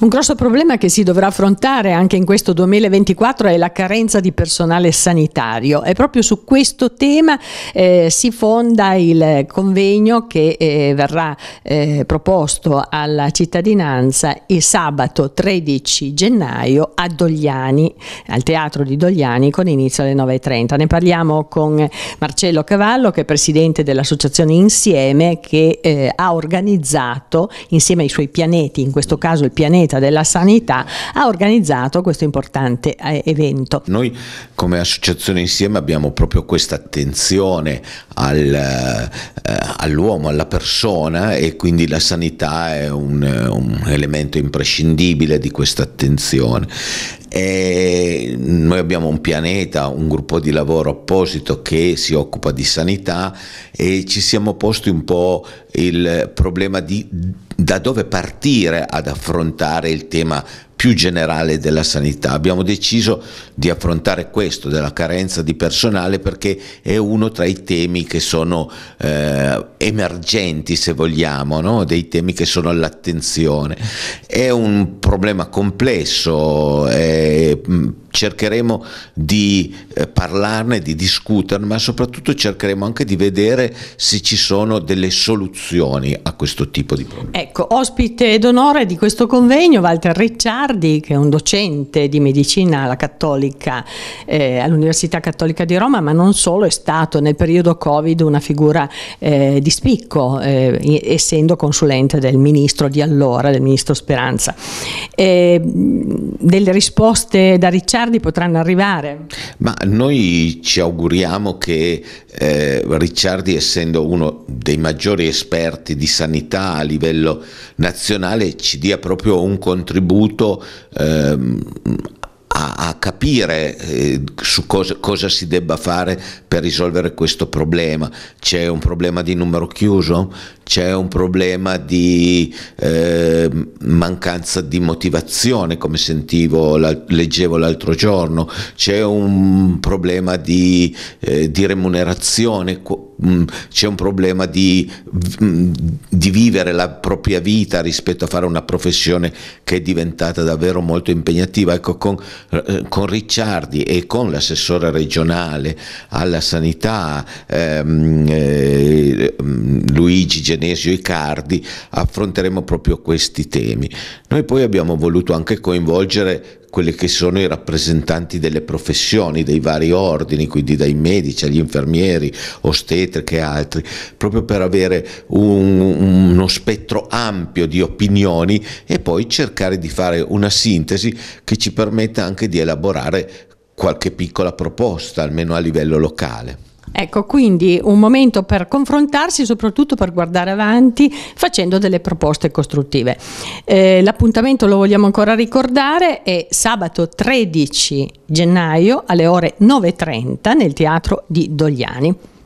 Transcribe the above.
Un grosso problema che si dovrà affrontare anche in questo 2024 è la carenza di personale sanitario e proprio su questo tema eh, si fonda il convegno che eh, verrà eh, proposto alla cittadinanza il sabato 13 gennaio a Dogliani, al teatro di Dogliani con inizio alle 9.30. Ne parliamo con Marcello Cavallo che è presidente dell'associazione Insieme che eh, ha organizzato insieme ai suoi pianeti, in questo caso il pianeta Comunità della Sanità ha organizzato questo importante eh, evento. Noi come associazione insieme abbiamo proprio questa attenzione al, eh, all'uomo, alla persona e quindi la sanità è un, un elemento imprescindibile di questa attenzione. E noi abbiamo un pianeta, un gruppo di lavoro apposito che si occupa di sanità e ci siamo posti un po' il problema di da dove partire ad affrontare il tema più generale della sanità. Abbiamo deciso di affrontare questo, della carenza di personale, perché è uno tra i temi che sono eh, emergenti, se vogliamo, no? dei temi che sono all'attenzione. È un problema complesso. È, mm, cercheremo di eh, parlarne, di discuterne, ma soprattutto cercheremo anche di vedere se ci sono delle soluzioni a questo tipo di problema. Ecco, ospite d'onore di questo convegno, Walter Ricciardi Leonardi, che è un docente di medicina alla Cattolica, eh, all'Università Cattolica di Roma, ma non solo, è stato nel periodo Covid una figura eh, di spicco, eh, essendo consulente del ministro di allora, del ministro Speranza. delle risposte da Ricciardi potranno arrivare? Ma noi ci auguriamo che eh, Ricciardi, essendo uno dei maggiori esperti di sanità a livello nazionale, ci dia proprio un contributo ehm, a, a, capire eh, su cosa, cosa, si debba fare per risolvere questo problema. C'è un problema di numero chiuso, c'è un problema di eh, mancanza di motivazione, come sentivo, leggevo l'altro giorno, c'è un problema di, eh, di remunerazione. Mm, c'è un problema di, mm, di, vivere la propria vita rispetto a fare una professione che è diventata davvero molto impegnativa. Ecco, con, eh, con Ricciardi e con l'assessore regionale alla sanità ehm, eh, mm, Luigi Genesio Icardi affronteremo proprio questi temi. Noi poi abbiamo voluto anche coinvolgere quelli che sono i rappresentanti delle professioni, dei vari ordini, quindi dai medici agli infermieri, ostetriche e altri, proprio per avere un, uno spettro ampio di opinioni e poi cercare di fare una sintesi che ci permetta anche di elaborare qualche piccola proposta, almeno a livello locale. Ecco, quindi un momento per confrontarsi, soprattutto per guardare avanti facendo delle proposte costruttive. Eh, l'appuntamento lo vogliamo ancora ricordare è sabato 13 gennaio alle ore 9.30 nel teatro di Dogliani.